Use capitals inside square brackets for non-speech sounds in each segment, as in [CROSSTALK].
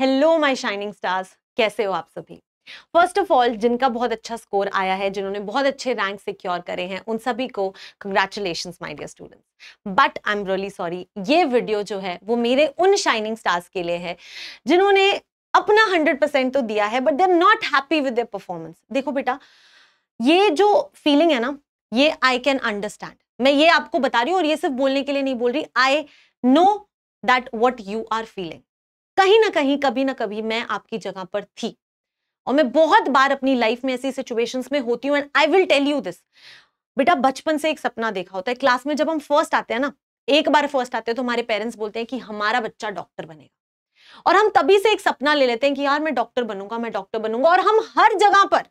Hello my shining stars कैसे हो आप सभी फर्स्ट ऑफ ऑल जिनका बहुत अच्छा स्कोर आया है जिन्होंने बहुत अच्छे रैंक सिक्योर करे हैं उन सभी को congratulation my dear students but I am really sorry ये वीडियो जो है वो मेरे उन शाइनिंग स्टार्स के लिए है जिन्होंने अपना हंड्रेड परसेंट तो दिया है but they are not happy with their performance देखो बेटा ये जो फीलिंग है ना ये आई कैन अंडरस्टैंड मैं ये आपको बता रही हूँ और ये सिर्फ बोलने के लिए नहीं बोल रही I know that what you are feeling कहीं ना कहीं कभी ना कभी मैं आपकी जगह पर थी और मैं बहुत बार अपनी लाइफ में ऐसी सिचुएशंस में होती हूँ and I will tell you this बेटा बचपन से एक सपना देखा होता है क्लास में जब हम फर्स्ट आते हैं ना एक बार फर्स्ट आते हैं तो हमारे पेरेंट्स बोलते हैं कि हमारा बच्चा डॉक्टर बनेगा और हम तभी से एक सपना ले लेते हैं कि यार मैं डॉक्टर बनूंगा मैं डॉक्टर बनूंगा और हम हर जगह पर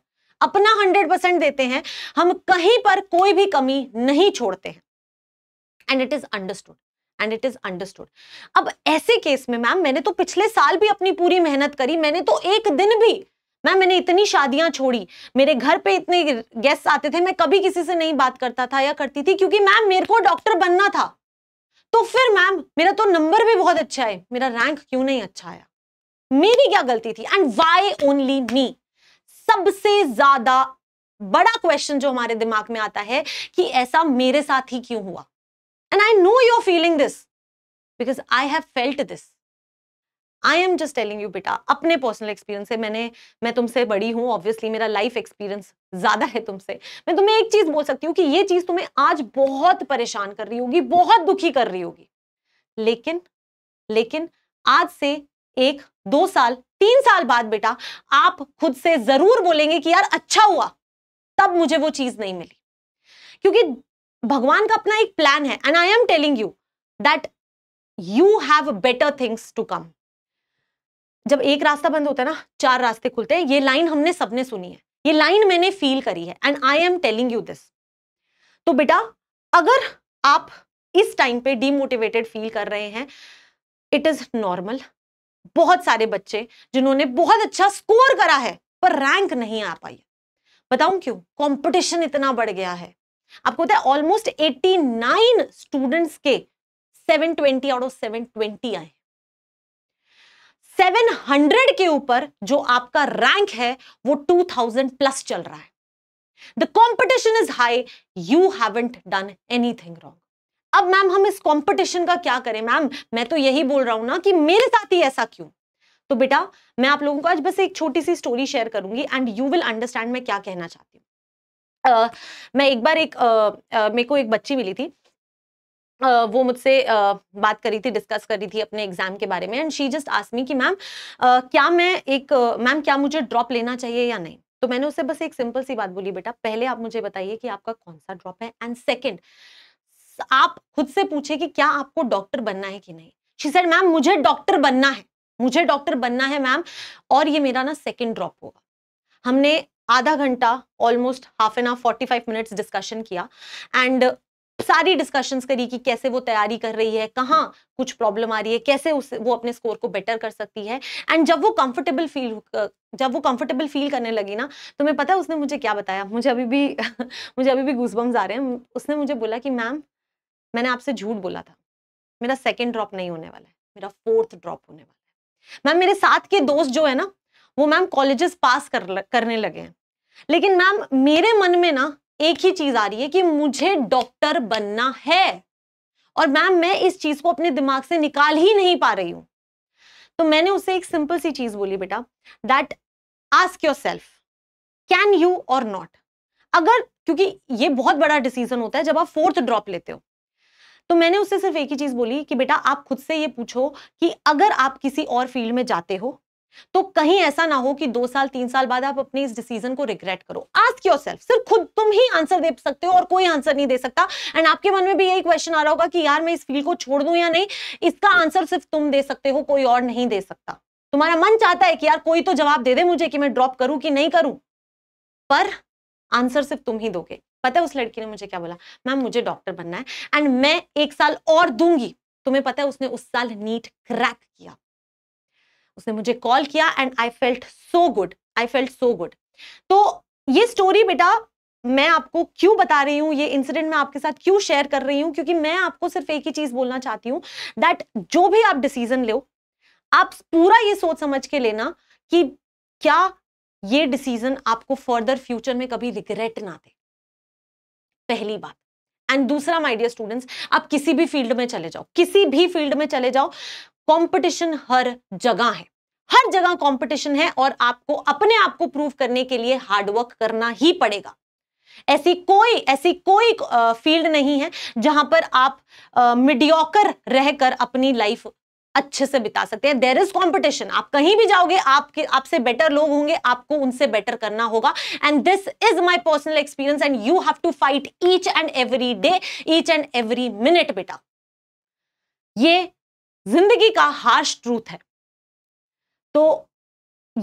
अपना हंड्रेड परसेंट देते हैं हम कहीं पर कोई भी कमी नहीं छोड़ते हैं and it is understood and it is understood अब ऐसे केस में मैम मैंने तो पिछले साल भी अपनी पूरी मेहनत करी मैंने तो एक दिन भी मैम मैंने इतनी शादियां छोड़ी मेरे घर पे इतने गेस्ट आते थे मैं कभी किसी से नहीं बात करता था या करती थी क्योंकि मैम मेरे को डॉक्टर बनना था तो फिर मैम मेरा तो नंबर भी बहुत अच्छा है मेरा रैंक क्यों नहीं अच्छा आया मेरी क्या गलती थी एंड वाई ओनली मी सबसे ज्यादा बड़ा क्वेश्चन जो हमारे दिमाग में आता है कि ऐसा मेरे साथ ही क्यों हुआ And I know you're feeling this because I have felt this. I am just telling you बेटा अपने पर्सनल एक्सपीरियंस से मैंने मैं तुमसे बड़ी हूँ ऑब्वियसली मेरा लाइफ एक्सपीरियंस ज्यादा है तुमसे मैं तुम्हें एक चीज बोल सकती हूँ कि ये चीज तुम्हें आज बहुत परेशान कर रही होगी बहुत दुखी कर रही होगी लेकिन लेकिन आज से एक दो साल तीन साल बाद बेटा आप खुद से जरूर बोलेंगे कि यार अच्छा हुआ तब मुझे वो चीज नहीं मिली क्योंकि भगवान का अपना एक प्लान है and I am telling you that you have better things to come जब एक रास्ता बंद होता है ना चार रास्ते खुलते हैं ये लाइन हमने सबने सुनी है ये लाइन मैंने फील करी है and I am telling you this तो बेटा अगर आप इस टाइम पे डीमोटिवेटेड फील कर रहे हैं इट इज नॉर्मल बहुत सारे बच्चे जिन्होंने बहुत अच्छा स्कोर करा है पर रैंक नहीं आ पाई बताऊं क्यों कंपटीशन इतना बढ़ गया है आपको पता है ऑलमोस्ट 89 स्टूडेंट्स के 720 आउट ऑफ 720 आए 700 के ऊपर जो आपका रैंक है वो 2000 प्लस चल रहा है the competition is high you haven't done anything wrong अब मैम हम इस कंपटीशन का क्या करें मैम मैं तो यही बोल रहा हूं ना कि मेरे साथ ही ऐसा क्यों तो बेटा मैं आप लोगों को आज बस एक छोटी सी स्टोरी शेयर करूंगी एंड यू विल अंडरस्टैंड मैं क्या कहना चाहती हूँ मैं एक बार एक मेरे को एक बच्ची मिली थी Uh, वो मुझसे uh, बात करी थी डिस्कस करी थी अपने एग्जाम के बारे में एंड शी जस्ट आसमी कि मैम uh, क्या मैं एक मैम क्या मुझे ड्रॉप लेना चाहिए या नहीं तो मैंने उसे बस एक सिंपल सी बात बोली बेटा पहले आप मुझे बताइए कि आपका कौन सा ड्रॉप है एंड सेकेंड आप खुद से पूछे कि क्या आपको डॉक्टर बनना है कि नहीं शी सर मैम मुझे डॉक्टर बनना है मुझे डॉक्टर बनना है मैम और ये मेरा ना सेकेंड ड्रॉप होगा हमने आधा घंटा almost half an hour forty five minutes discussion किया एंड सारी डिस्कशंस करी कि कैसे वो तैयारी कर रही है कहाँ कुछ प्रॉब्लम आ रही है कैसे उस वो अपने स्कोर को बेटर कर सकती है एंड जब वो कंफर्टेबल फील जब वो कंफर्टेबल फील करने लगी ना तो मैं पता है उसने मुझे क्या बताया मुझे अभी भी [LAUGHS] मुझे अभी भी घुसबम्स आ रहे हैं उसने मुझे बोला कि मैम मैंने आपसे झूठ बोला था मेरा सेकेंड ड्रॉप नहीं होने वाला है मेरा फोर्थ ड्रॉप होने वाला है मैम मेरे साथ के दोस्त जो है ना वो मैम कॉलेजेस पास कर, करने लगे हैं लेकिन मैम मेरे मन में ना एक ही चीज आ रही है कि मुझे डॉक्टर बनना है और मैम मैं इस चीज को अपने दिमाग से निकाल ही नहीं पा रही हूं तो मैंने उसे एक सिंपल सी चीज बोली बेटा that ask yourself can you or not अगर क्योंकि ये बहुत बड़ा डिसीजन होता है जब आप फोर्थ ड्रॉप लेते हो तो मैंने उससे सिर्फ एक ही चीज बोली कि बेटा आप खुद से ये पूछो कि अगर आप किसी और फील्ड में जाते हो तो कहीं ऐसा ना हो कि दो साल तीन साल बाद आप अपने इस डिसीजन को रिग्रेट करो आस्क योर सेल्फ सिर्फ खुद तुम ही आंसर दे सकते हो और कोई आंसर नहीं दे सकता एंड आपके मन में भी यही क्वेश्चन आ रहा होगा कि यार मैं इस फील्ड को छोड़ दू या नहीं इसका आंसर सिर्फ तुम दे सकते हो कोई और नहीं दे सकता तुम्हारा मन चाहता है कि यार कोई तो जवाब दे दे मुझे कि मैं ड्रॉप करूं कि नहीं करूं पर आंसर सिर्फ तुम ही दोगे पता है उस लड़की ने मुझे क्या बोला मैम मुझे डॉक्टर बनना है एंड मैं एक साल और दूंगी तुम्हें पता है उसने उस साल नीट क्रैक किया उसने मुझे कॉल किया and I felt so good I felt so good तो ये स्टोरी बेटा मैं आपको क्यों बता रही हूं ये इंसिडेंट मैं आपके साथ क्यों शेयर कर रही हूं क्योंकि मैं आपको सिर्फ एक ही चीज बोलना चाहती हूँ दैट जो भी आप डिसीजन लो आप पूरा ये सोच समझ के लेना कि क्या ये डिसीजन आपको फर्दर फ्यूचर में कभी रिग्रेट ना दे पहली बात एंड दूसरा माइडियर स्टूडेंट्स आप किसी भी फील्ड में चले जाओ किसी भी फील्ड में चले जाओ कंपटीशन हर जगह है हर जगह कंपटीशन है और आपको अपने आप को प्रूव करने के लिए हार्डवर्क करना ही पड़ेगा ऐसी कोई ऐसी कोई फील्ड नहीं है जहां पर आप मिडियोकर रहकर अपनी लाइफ अच्छे से बिता सकते हैं देर इज कॉम्पिटिशन आप कहीं भी जाओगे आपके आपसे बेटर लोग होंगे आपको उनसे बेटर करना होगा and this is my personal experience and you have to fight each and every day each and every minute बेटा ये जिंदगी का हार्श ट्रूथ है तो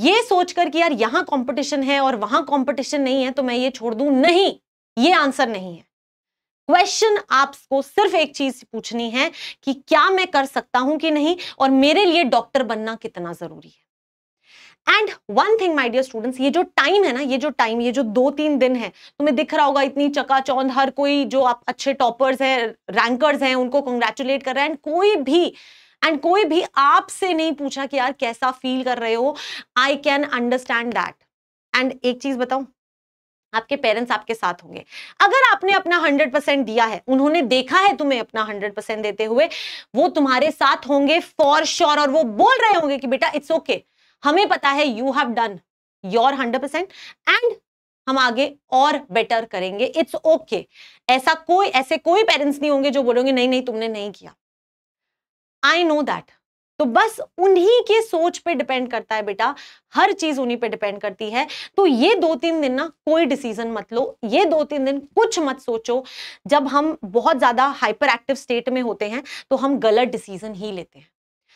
ये सोचकर कि यार यहां कंपटीशन है और वहां कंपटीशन नहीं है तो मैं ये छोड़ दू नहीं ये आंसर नहीं है क्वेश्चन आपको सिर्फ एक चीज पूछनी है कि क्या मैं कर सकता हूं कि नहीं और मेरे लिए डॉक्टर बनना कितना जरूरी है and one thing my dear students ये जो टाइम है ना ये जो टाइम ये जो दो तीन दिन है तुम्हें दिख रहा होगा इतनी चकाचौंध हर कोई जो आप अच्छे टॉपर्स हैं रैंकर्स हैं उनको कंग्रेचुलेट कर रहे हैं एंड कोई भी एंड कोई भी आपसे नहीं पूछा कि यार कैसा फील कर रहे हो I can understand that and एक चीज बताऊं आपके पेरेंट्स आपके साथ होंगे अगर आपने अपना 100 परसेंट दिया है उन्होंने देखा है तुम्हें अपना 100 परसेंट देते हुए वो तुम्हारे साथ होंगे फॉर श्योर sure, और वो बोल रहे होंगे कि बेटा इट्स ओके हमें पता है you have done your hundred percent and हम आगे और बेटर करेंगे इट्स ओके okay. ऐसा कोई ऐसे कोई पेरेंट्स नहीं होंगे जो बोलेंगे नहीं नहीं तुमने नहीं किया आई नो दैट तो बस उन्हीं के सोच पे डिपेंड करता है बेटा हर चीज उन्हीं पे डिपेंड करती है तो ये दो तीन दिन ना कोई डिसीजन मत लो ये दो तीन दिन कुछ मत सोचो जब हम बहुत ज्यादा हाइपर एक्टिव स्टेट में होते हैं तो हम गलत डिसीजन ही लेते हैं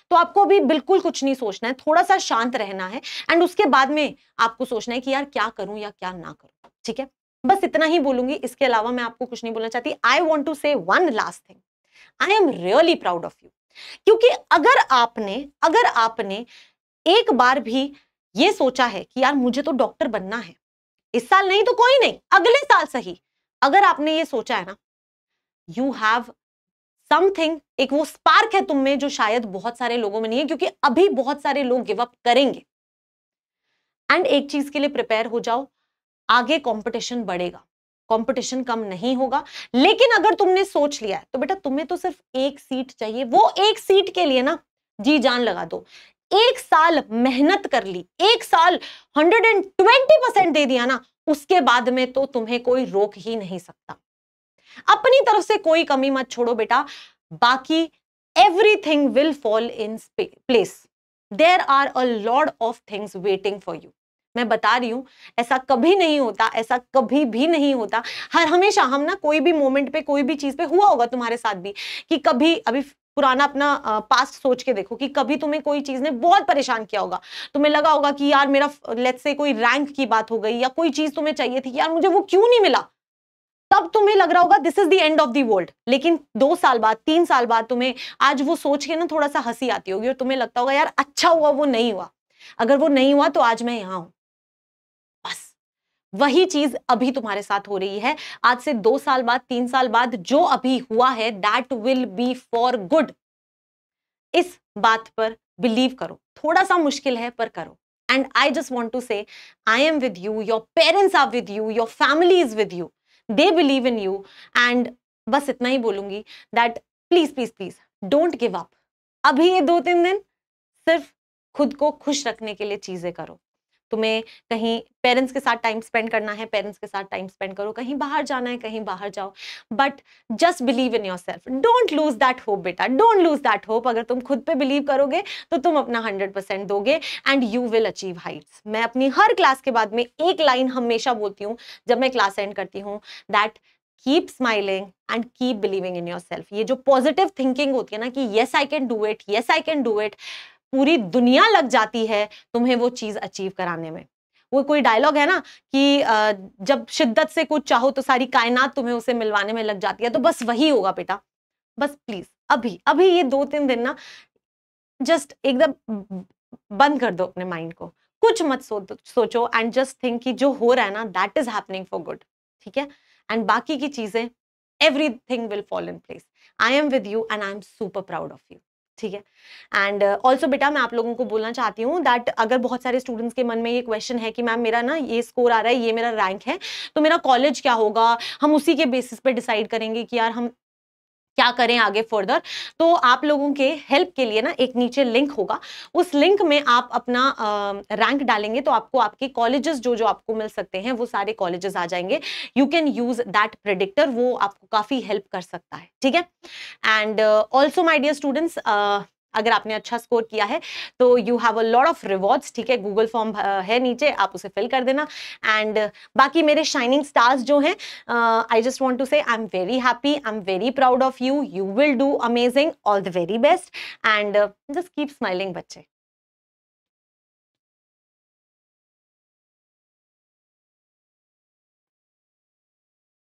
तो आपको भी बिल्कुल कुछ नहीं सोचना है थोड़ा सा शांत रहना है एंड उसके बाद में आपको सोचना है कि यार क्या करूं या क्या ना करूं ठीक है बस इतना ही बोलूंगी इसके अलावा मैं आपको कुछ नहीं बोलना चाहती I want to say one last thing I am really proud of you क्योंकि अगर आपने अगर आपने एक बार भी ये सोचा है कि यार मुझे तो डॉक्टर बनना है इस साल नहीं तो कोई नहीं अगले साल सही अगर आपने ये सोचा है ना यू हैव समथिंग एक वो स्पार्क है तुम में जो शायद बहुत सारे लोगों में नहीं है क्योंकि अभी बहुत सारे लोग गिव अप करेंगे एंड एक चीज के लिए प्रिपेयर हो जाओ आगे कंपटीशन बढ़ेगा कंपटीशन कम नहीं होगा लेकिन अगर तुमने सोच लिया है तो बेटा तुम्हें तो सिर्फ एक सीट चाहिए वो एक सीट के लिए ना जी जान लगा दो एक साल मेहनत कर ली एक साल 120 परसेंट दे दिया ना उसके बाद में तो तुम्हें कोई रोक ही नहीं सकता अपनी तरफ से कोई कमी मत छोड़ो बेटा बाकी everything will fall in place there are a lot of things waiting for you मैं बता रही हूँ ऐसा कभी नहीं होता ऐसा कभी भी नहीं होता हर हमेशा हम ना कोई भी मोमेंट पे कोई भी चीज पे हुआ होगा तुम्हारे साथ भी कि कभी अभी पुराना अपना पास्ट सोच के देखो कि कभी तुम्हें कोई चीज ने बहुत परेशान किया होगा तुम्हें लगा होगा कि यार मेरा लेट्स से कोई रैंक की बात हो गई या कोई चीज तुम्हें चाहिए थी यार मुझे वो क्यों नहीं मिला तब तुम्हें लग रहा होगा this is the end of the world लेकिन दो साल बाद तीन साल बाद तुम्हें आज वो सोच के ना थोड़ा सा हंसी आती होगी और तुम्हें लगता होगा यार अच्छा हुआ वो नहीं हुआ अगर वो नहीं हुआ तो आज मैं यहाँ हूँ वही चीज अभी तुम्हारे साथ हो रही है आज से दो साल बाद तीन साल बाद जो अभी हुआ है that will be for good इस बात पर बिलीव करो थोड़ा सा मुश्किल है पर करो and I just want to say I am with you your parents are with you your family is with you they believe in you and बस इतना ही बोलूंगी that please please please don't give up अभी ये दो तीन दिन सिर्फ खुद को खुश रखने के लिए चीजें करो तुम्हें कहीं पेरेंट्स के साथ टाइम स्पेंड करना है पेरेंट्स के साथ टाइम स्पेंड करो कहीं बाहर जाना है कहीं बाहर जाओ but just believe in yourself don't lose that hope बेटा डोंट लूज दैट होप अगर तुम खुद पे बिलीव करोगे तो तुम अपना हंड्रेड परसेंट दोगे and you will achieve heights मैं अपनी हर क्लास के बाद में एक लाइन हमेशा बोलती हूँ जब मैं क्लास एंड करती हूँ that keep smiling and keep believing in yourself ये जो पॉजिटिव थिंकिंग होती है ना कि yes I can do it yes I can do it पूरी दुनिया लग जाती है तुम्हें वो चीज़ अचीव कराने में वो कोई डायलॉग है ना कि जब शिद्दत से कुछ चाहो तो सारी कायनात तुम्हें उसे मिलवाने में लग जाती है तो बस वही होगा बेटा बस प्लीज अभी अभी ये दो तीन दिन ना जस्ट एकदम बंद कर दो अपने माइंड को कुछ मत सो, सोचो एंड जस्ट थिंक कि जो हो रहा है ना that is happening for good ठीक है एंड बाकी की चीजें everything will fall in place I am with you and I am super proud of you ठीक है एंड ऑल्सो uh, बेटा मैं आप लोगों को बोलना चाहती हूँ दैट अगर बहुत सारे स्टूडेंट्स के मन में ये क्वेश्चन है कि मैम मेरा ना ये स्कोर आ रहा है ये मेरा रैंक है तो मेरा कॉलेज क्या होगा हम उसी के बेसिस पे डिसाइड करेंगे कि यार हम क्या करें आगे फर्दर तो आप लोगों के हेल्प के लिए ना एक नीचे लिंक होगा उस लिंक में आप अपना रैंक डालेंगे तो आपको आपके कॉलेजेस जो जो आपको मिल सकते हैं वो सारे कॉलेजेस आ जाएंगे you can use that predictor वो आपको काफ़ी हेल्प कर सकता है ठीक है and also my dear students अगर आपने अच्छा स्कोर किया है तो you have a lot of rewards ठीक है गूगल फॉर्म है नीचे आप उसे फिल कर देना एंड बाकी मेरे शाइनिंग स्टार्स जो हैं I just want to say I am very happy I am very proud of you you will do amazing all the very best and just keep smiling बच्चे